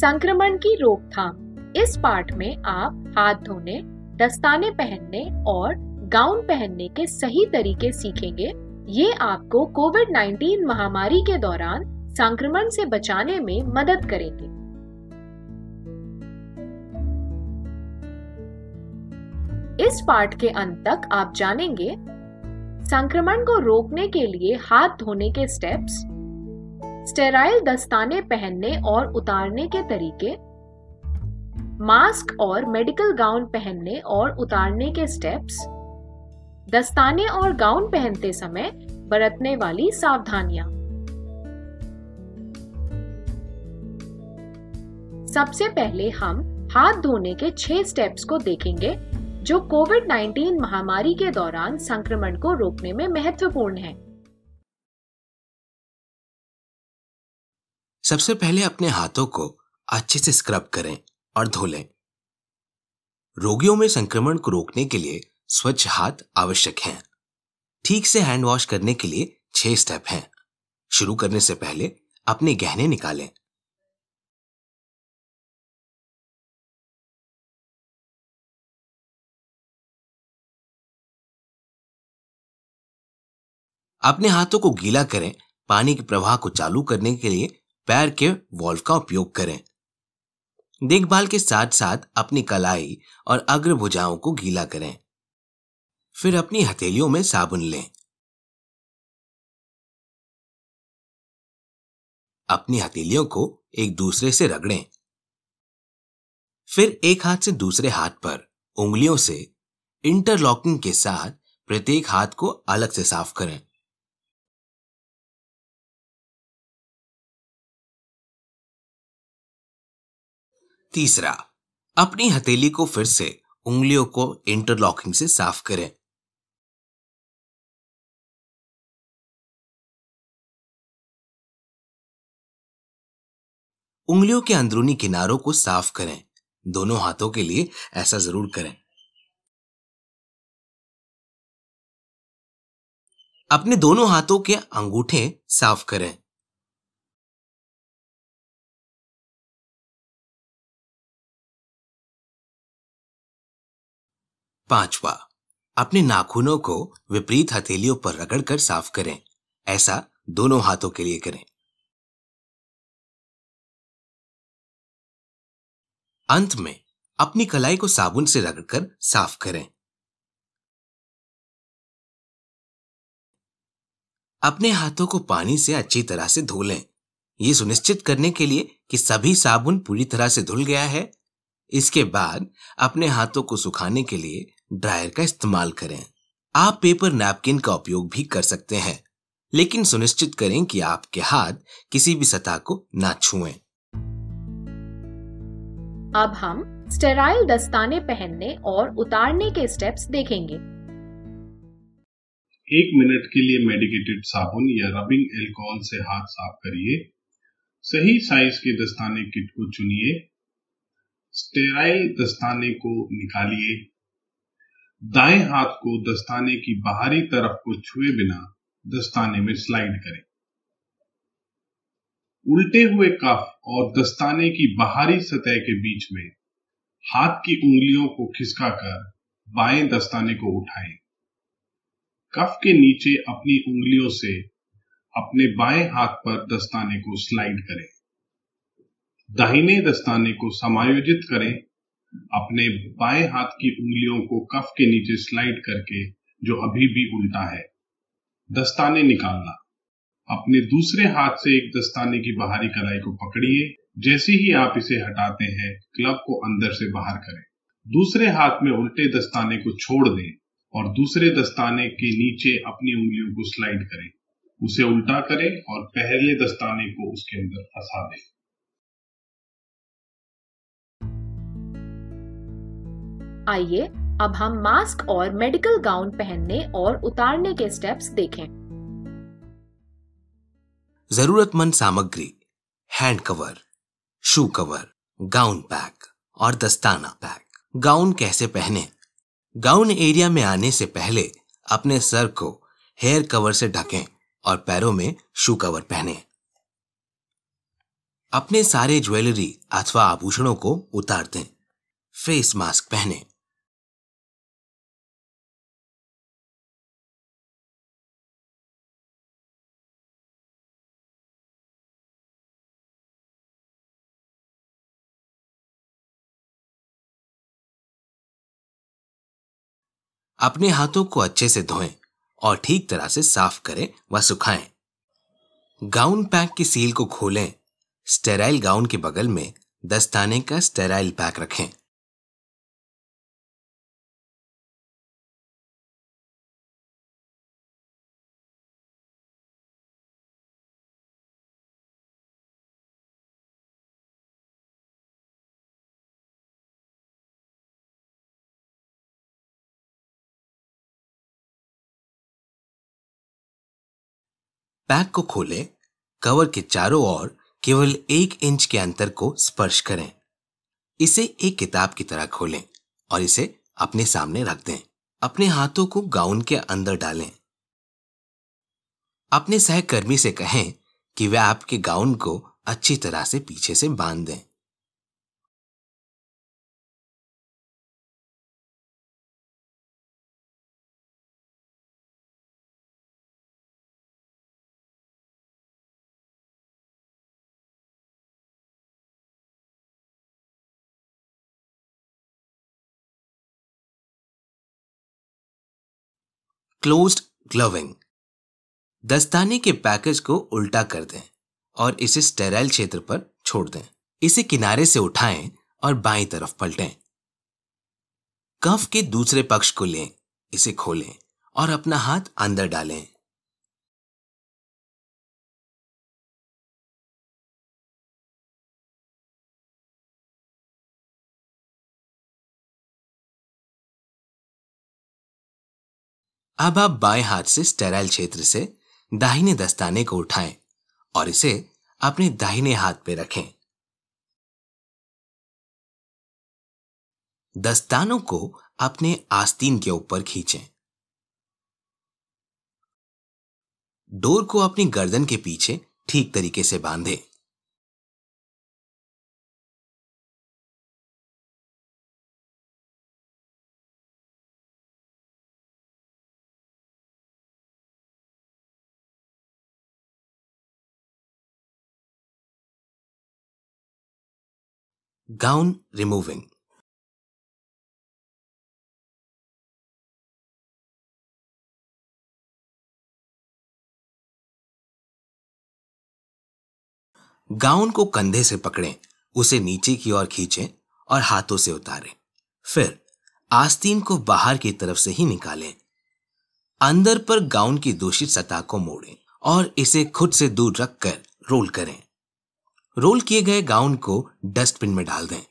संक्रमण की रोकथाम इस पाठ में आप हाथ धोने दस्ताने पहनने और गाउन पहनने के सही तरीके सीखेंगे ये आपको कोविड 19 महामारी के दौरान संक्रमण से बचाने में मदद करेंगे इस पाठ के अंत तक आप जानेंगे संक्रमण को रोकने के लिए हाथ धोने के स्टेप्स स्टेराइल दस्ताने पहनने और उतारने के तरीके मास्क और मेडिकल गाउन पहनने और उतारने के स्टेप्स दस्ताने और गाउन पहनते समय बरतने वाली सावधानियां सबसे पहले हम हाथ धोने के छह स्टेप्स को देखेंगे जो कोविड 19 महामारी के दौरान संक्रमण को रोकने में महत्वपूर्ण हैं। सबसे पहले अपने हाथों को अच्छे से स्क्रब करें और धो लें रोगियों में संक्रमण को रोकने के लिए स्वच्छ हाथ आवश्यक हैं ठीक से हैंड वॉश करने के लिए छह स्टेप हैं शुरू करने से पहले अपने गहने निकालें अपने हाथों को गीला करें पानी के प्रवाह को चालू करने के लिए पैर के वॉल्व का उपयोग करें देखभाल के साथ साथ अपनी कलाई और अग्रभुजाओं को गीला करें फिर अपनी हथेलियों में साबुन लें अपनी हथेलियों को एक दूसरे से रगड़ें फिर एक हाथ से दूसरे हाथ पर उंगलियों से इंटरलॉकिंग के साथ प्रत्येक हाथ को अलग से साफ करें तीसरा अपनी हथेली को फिर से उंगलियों को इंटरलॉकिंग से साफ करें उंगलियों के अंदरूनी किनारों को साफ करें दोनों हाथों के लिए ऐसा जरूर करें अपने दोनों हाथों के अंगूठे साफ करें पांचवा अपने नाखूनों को विपरीत हथेलियों पर रगड़कर साफ करें ऐसा दोनों हाथों के लिए करें अंत में अपनी कलाई को साबुन से रगड़कर साफ करें अपने हाथों को पानी से अच्छी तरह से धो लें ये सुनिश्चित करने के लिए कि सभी साबुन पूरी तरह से धुल गया है इसके बाद अपने हाथों को सुखाने के लिए ड्रायर का इस्तेमाल करें आप पेपर नैपकिन का उपयोग भी कर सकते हैं लेकिन सुनिश्चित करें कि आपके हाथ किसी भी सतह को ना छुएं। अब हम स्टेराइल दस्ताने पहनने और उतारने के स्टेप्स देखेंगे एक मिनट के लिए मेडिकेटेड साबुन या रबिंग एल्कोहल से हाथ साफ करिए सही साइज के दस्ताने किट को चुनिए स्टेराइल दस्ताने को निकालिए दाएं हाथ को दस्ताने की बाहरी तरफ को छुए बिना दस्ताने में स्लाइड करें उल्टे हुए कफ और दस्ताने की बाहरी सतह के बीच में हाथ की उंगलियों को खिसकाकर बाएं दस्ताने को उठाएं। कफ के नीचे अपनी उंगलियों से अपने बाएं हाथ पर दस्ताने को स्लाइड करें दाहिने दस्ताने को समायोजित करें अपने बाएं हाथ की उंगलियों को कफ के नीचे स्लाइड करके जो अभी भी उल्टा है दस्ताने निकालना अपने दूसरे हाथ से एक दस्ताने की बाहरी कलाई को पकड़िए जैसे ही आप इसे हटाते हैं क्लब को अंदर से बाहर करें दूसरे हाथ में उल्टे दस्ताने को छोड़ दें और दूसरे दस्ताने के नीचे अपनी उंगलियों को स्लाइड करें उसे उल्टा करें और पहले दस्ताने को उसके अंदर फंसा दें आइए अब हम मास्क और मेडिकल गाउन पहनने और उतारने के स्टेप्स देखें जरूरतमंद सामग्री hand cover shoe cover gown pack और दस्ताना पैक गाउन कैसे पहने गाउन एरिया में आने से पहले अपने सर को हेयर कवर से ढकें और पैरों में शू कवर पहने अपने सारे ज्वेलरी अथवा आभूषणों को उतार दें फेस मास्क पहने अपने हाथों को अच्छे से धोएं और ठीक तरह से साफ करें व सुखाएं। गाउन पैक की सील को खोलें स्टेराइल गाउन के बगल में दस्ताने का स्टेराइल पैक रखें पैक को खोलें कवर के चारों ओर केवल एक इंच के अंतर को स्पर्श करें इसे एक किताब की तरह खोलें और इसे अपने सामने रख दें अपने हाथों को गाउन के अंदर डालें अपने सहकर्मी से कहें कि वे आपके गाउन को अच्छी तरह से पीछे से बांध दें क्लोज्ड ग्लोविंग दस्ताने के पैकेज को उल्टा कर दें और इसे स्टेराइल क्षेत्र पर छोड़ दें इसे किनारे से उठाएं और बाई तरफ पलटें कफ के दूसरे पक्ष को लें इसे खोलें और अपना हाथ अंदर डालें अब आप बाएं हाथ से स्टेराइल क्षेत्र से दाहिने दस्ताने को उठाएं और इसे अपने दाहिने हाथ पे रखें दस्तानों को अपने आस्तीन के ऊपर खींचें डोर को अपनी गर्दन के पीछे ठीक तरीके से बांधें gown removing. गाउन को कंधे से पकड़ें उसे नीचे की ओर खींचें और हाथों से उतारें फिर आस्तीन को बाहर की तरफ से ही निकालें अंदर पर गाउन की दूषित सतह को मोड़ें और इसे खुद से दूर रखकर रोल करें रोल किए गए गाउन को डस्टबिन में डाल दें